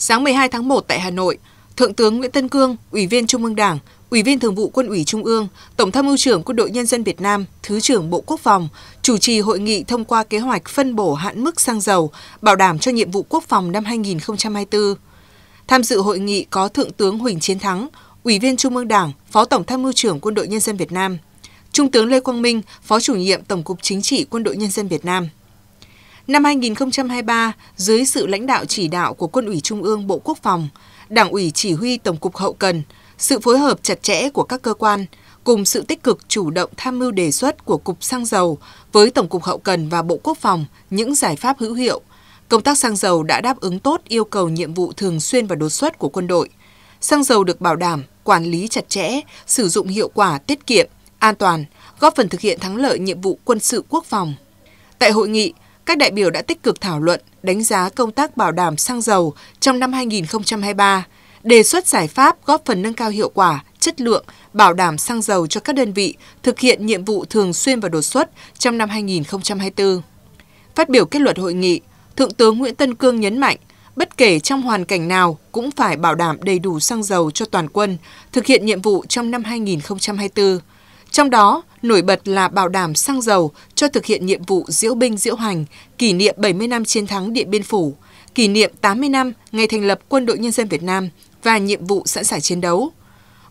Sáng 12 tháng 1 tại Hà Nội, Thượng tướng Nguyễn Tân Cương, Ủy viên Trung ương Đảng, Ủy viên Thường vụ Quân ủy Trung ương, Tổng tham mưu trưởng Quân đội Nhân dân Việt Nam, Thứ trưởng Bộ Quốc phòng chủ trì hội nghị thông qua kế hoạch phân bổ hạn mức xăng dầu bảo đảm cho nhiệm vụ quốc phòng năm 2024. Tham dự hội nghị có Thượng tướng Huỳnh Chiến Thắng, Ủy viên Trung ương Đảng, Phó Tổng tham mưu trưởng Quân đội Nhân dân Việt Nam, Trung tướng Lê Quang Minh, Phó chủ nhiệm Tổng cục Chính trị Quân đội Nhân dân Việt Nam. Năm 2023, dưới sự lãnh đạo chỉ đạo của Quân ủy Trung ương Bộ Quốc phòng, Đảng ủy chỉ huy Tổng cục Hậu cần, sự phối hợp chặt chẽ của các cơ quan, cùng sự tích cực chủ động tham mưu đề xuất của Cục Xăng dầu với Tổng cục Hậu cần và Bộ Quốc phòng những giải pháp hữu hiệu, công tác xăng dầu đã đáp ứng tốt yêu cầu nhiệm vụ thường xuyên và đột xuất của quân đội. Xăng dầu được bảo đảm, quản lý chặt chẽ, sử dụng hiệu quả, tiết kiệm, an toàn, góp phần thực hiện thắng lợi nhiệm vụ quân sự quốc phòng. Tại hội nghị, các đại biểu đã tích cực thảo luận, đánh giá công tác bảo đảm xăng dầu trong năm 2023, đề xuất giải pháp góp phần nâng cao hiệu quả, chất lượng, bảo đảm xăng dầu cho các đơn vị thực hiện nhiệm vụ thường xuyên và đột xuất trong năm 2024. Phát biểu kết luận hội nghị, Thượng tướng Nguyễn Tân Cương nhấn mạnh, bất kể trong hoàn cảnh nào cũng phải bảo đảm đầy đủ xăng dầu cho toàn quân, thực hiện nhiệm vụ trong năm 2024. Trong đó, Nổi bật là bảo đảm xăng dầu cho thực hiện nhiệm vụ diễu binh diễu hành, kỷ niệm 70 năm chiến thắng Điện Biên Phủ, kỷ niệm 80 năm ngày thành lập Quân đội Nhân dân Việt Nam và nhiệm vụ sẵn sàng chiến đấu.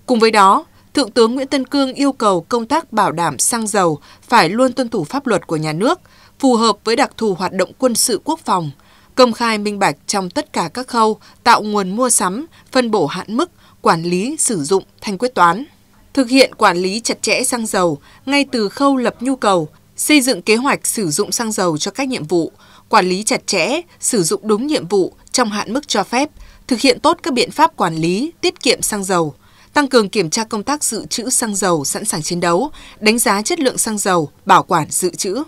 Cùng với đó, Thượng tướng Nguyễn Tân Cương yêu cầu công tác bảo đảm xăng dầu phải luôn tuân thủ pháp luật của nhà nước, phù hợp với đặc thù hoạt động quân sự quốc phòng, công khai minh bạch trong tất cả các khâu, tạo nguồn mua sắm, phân bổ hạn mức, quản lý, sử dụng, thanh quyết toán thực hiện quản lý chặt chẽ xăng dầu ngay từ khâu lập nhu cầu, xây dựng kế hoạch sử dụng xăng dầu cho các nhiệm vụ, quản lý chặt chẽ, sử dụng đúng nhiệm vụ trong hạn mức cho phép, thực hiện tốt các biện pháp quản lý, tiết kiệm xăng dầu, tăng cường kiểm tra công tác dự trữ xăng dầu sẵn sàng chiến đấu, đánh giá chất lượng xăng dầu, bảo quản dự trữ.